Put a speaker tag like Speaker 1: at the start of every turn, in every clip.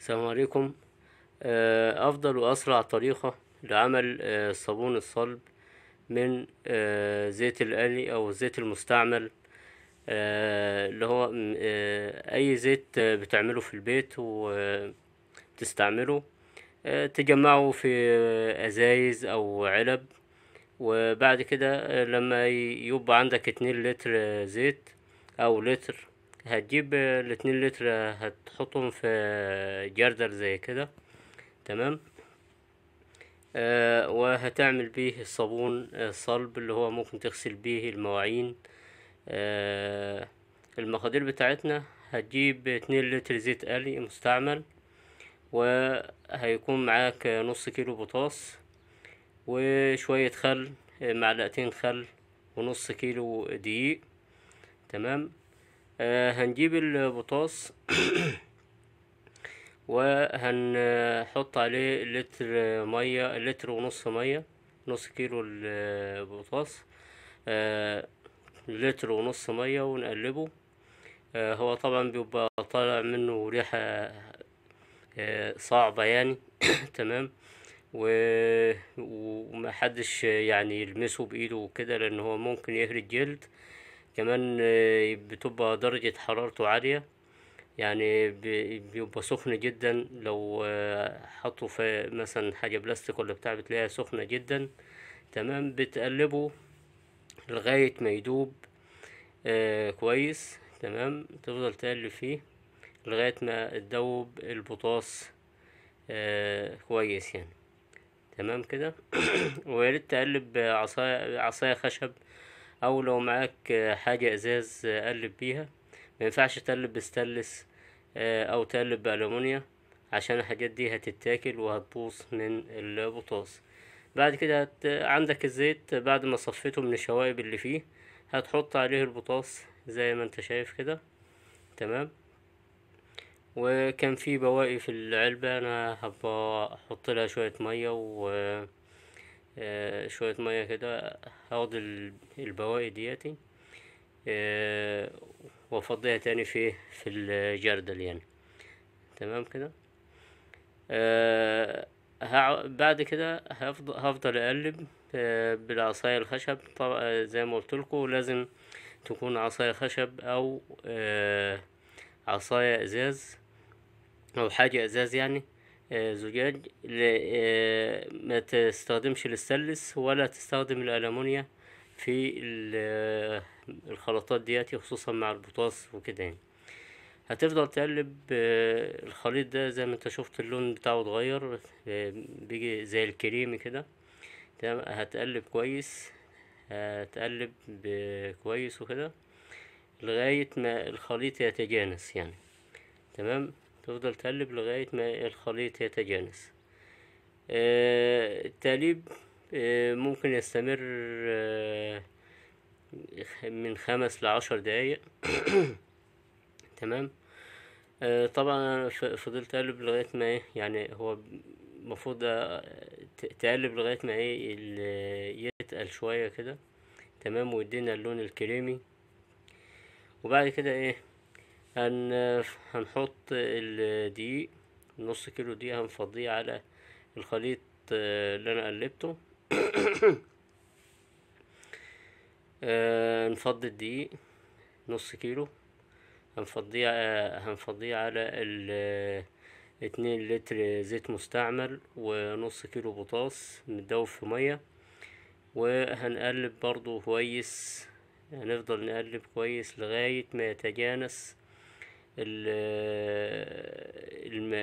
Speaker 1: السلام عليكم آه، أفضل وأسرع طريقة لعمل الصابون آه، الصلب من آه، زيت الآلي أو الزيت المستعمل اللي هو أي زيت بتعمله في البيت وتستعمله تجمعه في أزايز أو علب وبعد كده لما يبقى عندك اتنين لتر زيت أو لتر هتجيب الاتنين لتر هتحطهم في جردل زي كده تمام آه وهتعمل بيه الصابون الصلب آه، اللي هو ممكن تغسل بيه المواعين آه المقادير بتاعتنا هتجيب اتنين لتر زيت قلي مستعمل وهيكون معاك نص كيلو بطاس وشوية خل معلقتين خل ونص كيلو دقيق تمام آه هنجيب البطاس وهنحط عليه لتر مية لتر ونص مية نص كيلو البطاس آه لتر ونص مية ونقلبه آه هو طبعا بيبقى طالع منه ريحة آه، صعبة يعني تمام و... ومحدش يعني يلمسه بإيده وكده لأن هو ممكن يهري الجلد كمان آه، بتبقى درجة حرارته عالية يعني بيبقى سخن جدا لو آه، حطوا في مثلا حاجة بلاستيك ولا بتاع بتلاقيها سخنة جدا تمام بتقلبه لغاية ما يدوب آه، كويس تمام تفضل تقلب فيه لغاية ما تدوب البطاس كويس يعني تمام كده وياريت تقلب عصاية عصاية خشب او لو معاك حاجة ازاز قلب بيها مينفعش تقلب بستلس آه، او تقلب بالومونيا عشان الحاجات دي هتتاكل وهتبوظ من البطاس بعد كده هت... عندك الزيت بعد ما صفيته من الشوائب اللي فيه هتحط عليه البطاس زي ما انت شايف كده تمام وكان في بواقي في العلبة انا هبقى احط لها شوية مية و آه، شوية مية كده هاخد البواقي دياتي آه، وافضيها تاني في إيه؟ في الجردل يعني تمام كده آه بعد كده هفضل, هفضل اقلب آه بالعصاية الخشب طبعا آه، زي ما قلت لكم لازم تكون عصاية خشب او آه عصاية ازاز او حاجة ازاز يعني آه، زجاج آه، ما تستخدمش الاستانلس ولا تستخدم الألمونيا في آه، الخلطات دياتي خصوصا مع البطاس وكده يعني هتفضل تقلب الخليط ده زي ما انت شفت اللون بتاعه اتغير بيجي زي الكريمي كده تمام هتقلب كويس هتقلب كويس وكده لغاية ما الخليط يتجانس يعني تمام تفضل تقلب لغاية ما الخليط يتجانس آه، التقليب آه، ممكن يستمر آه، من خمس لعشر دقايق تمام طبعا انا فضلت اقلب لغايه ما ايه يعني هو المفروض تقلب لغايه ما ايه يتقل شويه كده تمام ويدينا اللون الكريمي وبعد كده ايه هن هنحط الدقيق نص كيلو دقيق هنفضيه على الخليط آه، اللي انا قلبته آه نفض الدقيق نص كيلو هنفضيه آه، هنفضيه على ال آه، اتنين لتر زيت مستعمل ونص كيلو بطاس متدوب في ميه وهنقلب برضو كويس هنفضل نقلب كويس لغاية ما يتجانس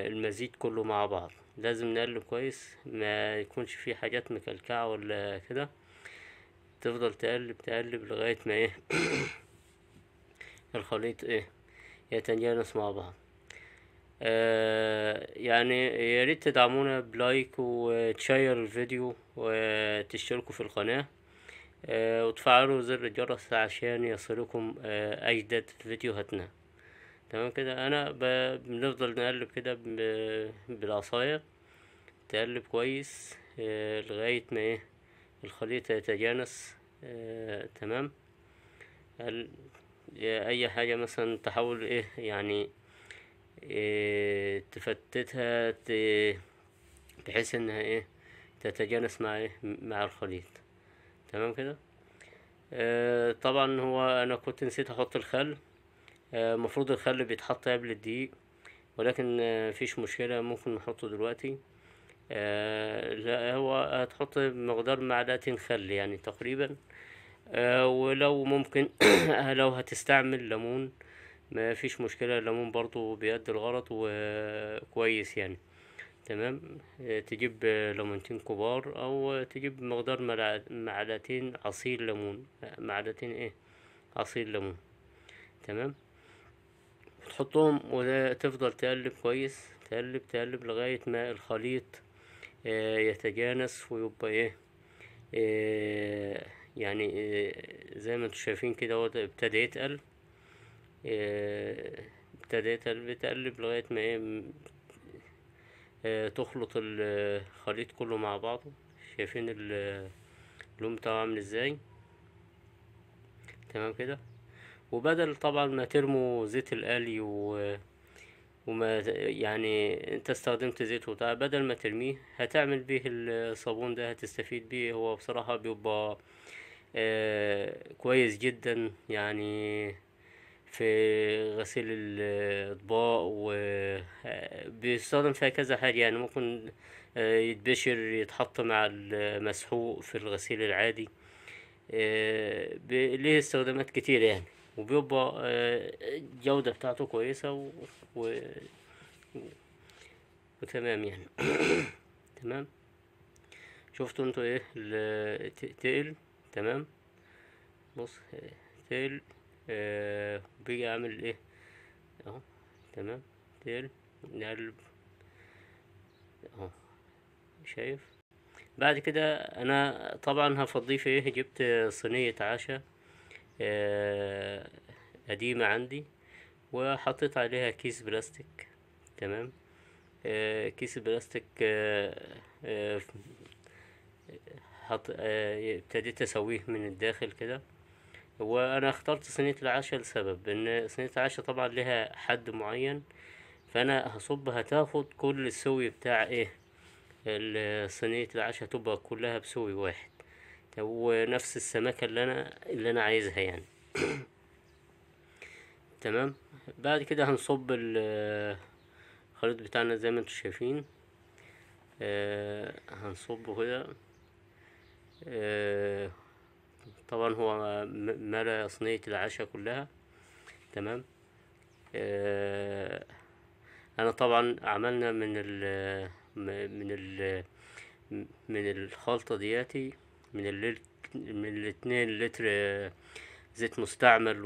Speaker 1: المزيج كله مع بعض لازم نقلب كويس ما يكونش فيه حاجات مكلكعة ولا كده تفضل تقلب تقلب لغاية ما ايه الخليط ايه يتنجانس مع بعض آه يعني يا ريت تدعمونا بلايك وتشير الفيديو وتشتركوا في القناة آه وتفعلوا زر الجرس عشان يصلكم آه أجدد فيديوهاتنا تمام كده انا بنفضل نقلب كده بالعصاية تقلب كويس آه، لغاية ما ايه الخليط يتجانس آه، تمام آه، اي حاجة مثلا تحاول ايه يعني إيه تفتتها بحيث انها ايه تتجانس مع ايه مع الخليط تمام كده آه طبعا هو انا كنت نسيت احط الخل آه، المفروض الخل بيتحط قبل الدقيق ولكن آه، مفيش مشكلة ممكن نحطه دلوقتي آه، لا هو هتحط مقدار معلقتين خل يعني تقريبا ولو ممكن لو هتستعمل ليمون ما فيش مشكلة الليمون برضو بيأدي الغرض وكويس يعني تمام تجيب ليمونتين كبار او تجيب مقدار معلقتين عصير ليمون معلقتين ايه عصير ليمون تمام تحطهم وتفضل تقلب كويس تقلب تقلب لغاية ما الخليط آه، يتجانس ويبقى ايه, آه، يعني آه، زي ما انتم شايفين كده ابتدى يتقل ابتدى يتقل بتقلب لغاية ما ايه تخلط الخليط كله مع بعضه شايفين اللون بتاعه عامل ازاي تمام كده وبدل طبعا ما ترموا زيت القلي و وما يعني انت استخدمت زيت وبتاع بدل ما ترميه هتعمل بيه الصابون ده هتستفيد بيه هو بصراحة بيبقى آه كويس جدا يعني في غسيل الاطباق وبيستخدم آه، فيها كذا حاجة يعني ممكن آه، يتبشر يتحط مع المسحوق في الغسيل العادي آه، ليه استخدامات كتير يعني وبيبقى الجودة آه، بتاعته كويسة و... و... وتمام يعني تمام شفتوا انتوا ايه تقل تمام بص تقل آه بيجي عامل ايه اهو تمام تقل نقلب اهو شايف بعد كده انا طبعا هفضيه في ايه جبت صينية عشا آه، قديمة عندي وحطيت عليها كيس بلاستيك تمام آه، كيس البلاستيك آه، حط ابتديت اسويه من الداخل كده وانا اخترت صينية العشاء لسبب ان صينية العشاء طبعا لها حد معين فانا هصب هتاخد كل السوي بتاع ايه صينية العشاء تبقى كلها بسوي واحد ونفس السمكة اللي انا اللي انا عايزها يعني تمام بعد كده هنصب الخليط بتاعنا زي ما انتم شايفين آه هنصبه كده آه طبعا هو ملا صينية العشاء كلها تمام آه انا طبعا عملنا من ال من ال من الخلطة دياتي من ال من الاتنين لتر زيت مستعمل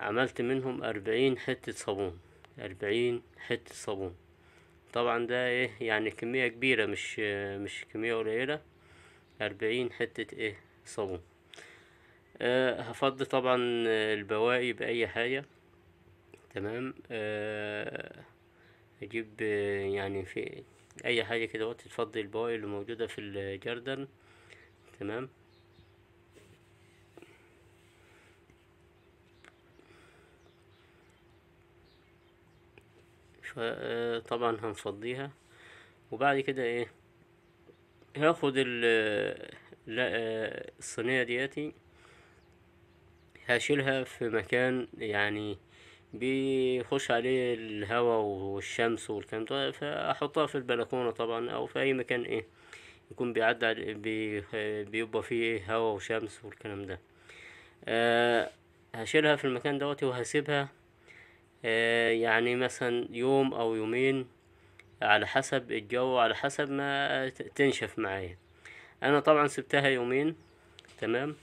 Speaker 1: وعملت منهم أربعين حتة صابون أربعين حتة صابون طبعا ده ايه يعني كمية كبيرة مش مش كمية قليلة أربعين حتة ايه صابون أه هفضي طبعا البواقي بأي حاجة تمام أه اجيب يعني في اي حاجة كده تفضي البواقي اللي موجودة في الجردن تمام آه، طبعا هنفضيها وبعد كده ايه هاخد آه، الصينية دياتي هشيلها في مكان يعني بيخش عليه الهواء والشمس والكلام ده فاحطها في البلكونة طبعا او في اي مكان ايه يكون بيعدي بي بيبقى فيه إيه؟ هواء وشمس والكلام ده آه، هشيلها في المكان دوت وهسيبها آه، يعني مثلا يوم او يومين على حسب الجو على حسب ما تنشف معايا انا طبعا سبتها يومين تمام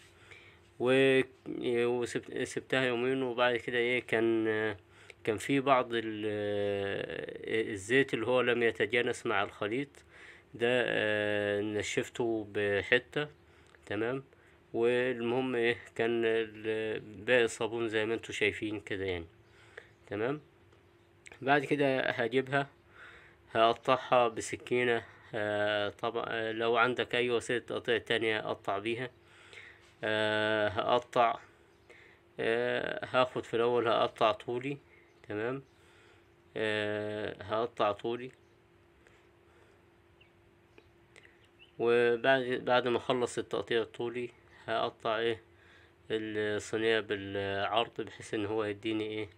Speaker 1: وسبتها يومين وبعد كده ايه كان كان في بعض الزيت اللي هو لم يتجانس مع الخليط ده آه نشفته بحتة تمام والمهم ايه كان باقي الصابون زي ما انتوا شايفين كده يعني تمام بعد كده هجيبها هقطعها بسكينة آه طبعا آه، لو عندك اي وسيلة تقطيع تانية اقطع بيها آه هقطع آه هاخد في الاول هقطع طولي تمام آه هقطع طولي وبعد بعد ما اخلص التقطيع الطولي هقطع ايه الصينية بالعرض بحيث ان هو يديني ايه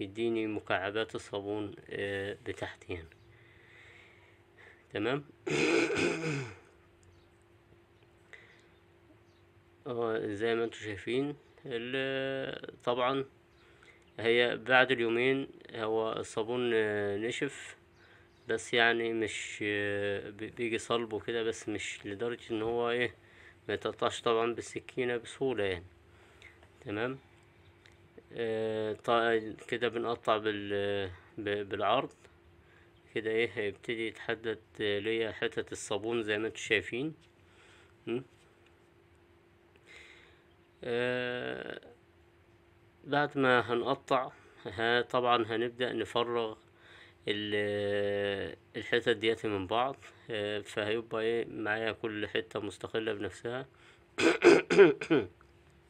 Speaker 1: يديني مكعبات الصابون إيه بتحت يعني تمام اه زي ما انتم شايفين طبعا هي بعد اليومين هو الصابون آه، نشف بس يعني مش آه، بيجي صلبه كده بس مش لدرجة ان هو ايه ما يتقطعش طبعا بالسكينة بسهولة يعني تمام آه كده بنقطع بال بالعرض كده ايه هيبتدي يتحدد آه، ليا حتت الصابون زي ما انتوا شايفين آه بعد ما هنقطع ها طبعا هنبدأ نفرغ الحتت ديت من بعض آه، فهيبقى ايه معايا كل حتة مستقلة بنفسها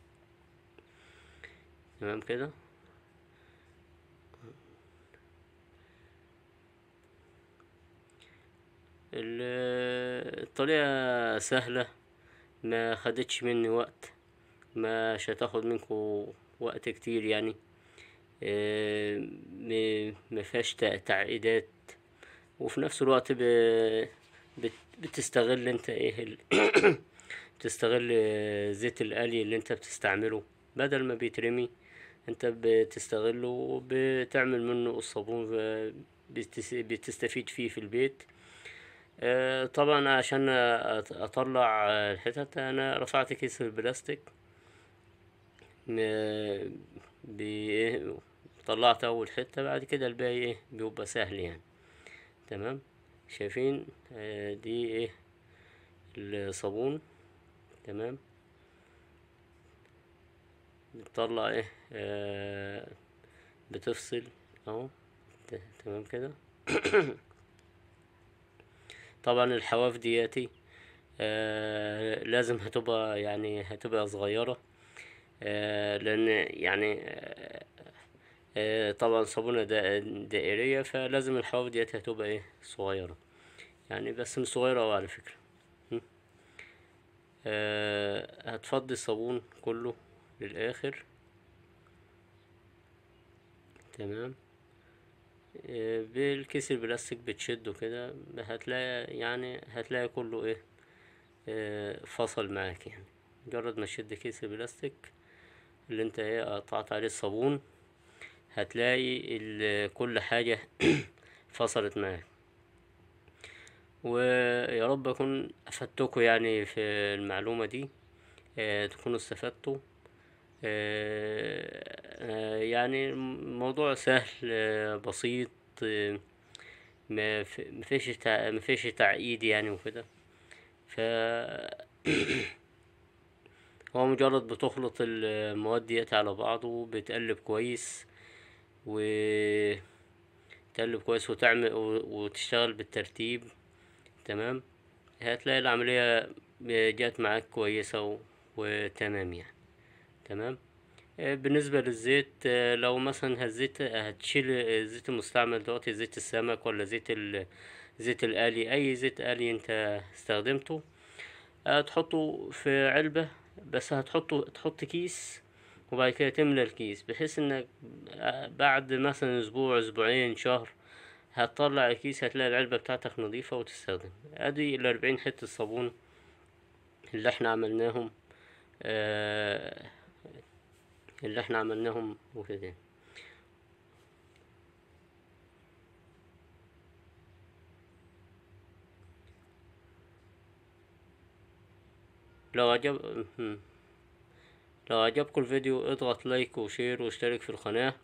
Speaker 1: تمام كده الطريقة سهلة ما خدتش مني وقت مش هتاخد منكم وقت كتير يعني آه، مفيهاش تعقيدات وفي نفس الوقت بتستغل انت ايه ال... بتستغل زيت القلي اللي انت بتستعمله بدل ما بيترمي انت بتستغله وبتعمل منه الصابون بتستفيد فيه في البيت آه، طبعا عشان اطلع الحتت انا رفعت كيس البلاستيك إيه، طلعت اول حتة بعد كده الباقي ايه بيبقى سهل يعني تمام شايفين آه، دي ايه الصابون تمام بتطلع ايه آه، بتفصل اهو تمام كده طبعا الحواف دياتي آه لازم هتبقى يعني هتبقى صغيرة آه لان يعني آه، آه، طبعا صابونة دائرية فلازم الحواف ديتها تبقى ايه صغيرة يعني بس مش صغيرة اوي على فكرة آه، هتفضي الصابون كله للآخر تمام آه، بالكيس البلاستيك بتشده كده هتلاقي يعني هتلاقي كله ايه فصل معاك يعني مجرد ما تشد كيس البلاستيك اللي انت ايه قطعت عليه الصابون هتلاقي كل حاجة فصلت معاك ويا رب اكون افدتكم يعني في المعلومة دي آه، تكونوا استفدتوا آه، آه، يعني الموضوع سهل بسيط ما مفيش تعقيد يعني وكده ف هو مجرد بتخلط المواد ديت على بعض وبتقلب كويس و تقلب كويس وتعمل وتشتغل بالترتيب تمام هتلاقي العملية جات معاك كويسة وتمام يعني تمام آه، بالنسبة للزيت آه، لو مثلا هزيت هتشيل الزيت المستعمل دلوقتي زيت السمك ولا زيت الزيت زيت الآلي أي زيت آلي أنت استخدمته هتحطه في علبة بس هتحطه تحط كيس وبعد كده تملى الكيس بحيث انك آه، بعد مثلا اسبوع اسبوعين شهر هتطلع الكيس هتلاقي العلبة بتاعتك نظيفة وتستخدم ادي الاربعين حتة صابون اللي احنا عملناهم آه، اللي احنا عملناهم وكده يعني. لو عجب لو عجبكم الفيديو اضغط لايك وشير واشترك في القناة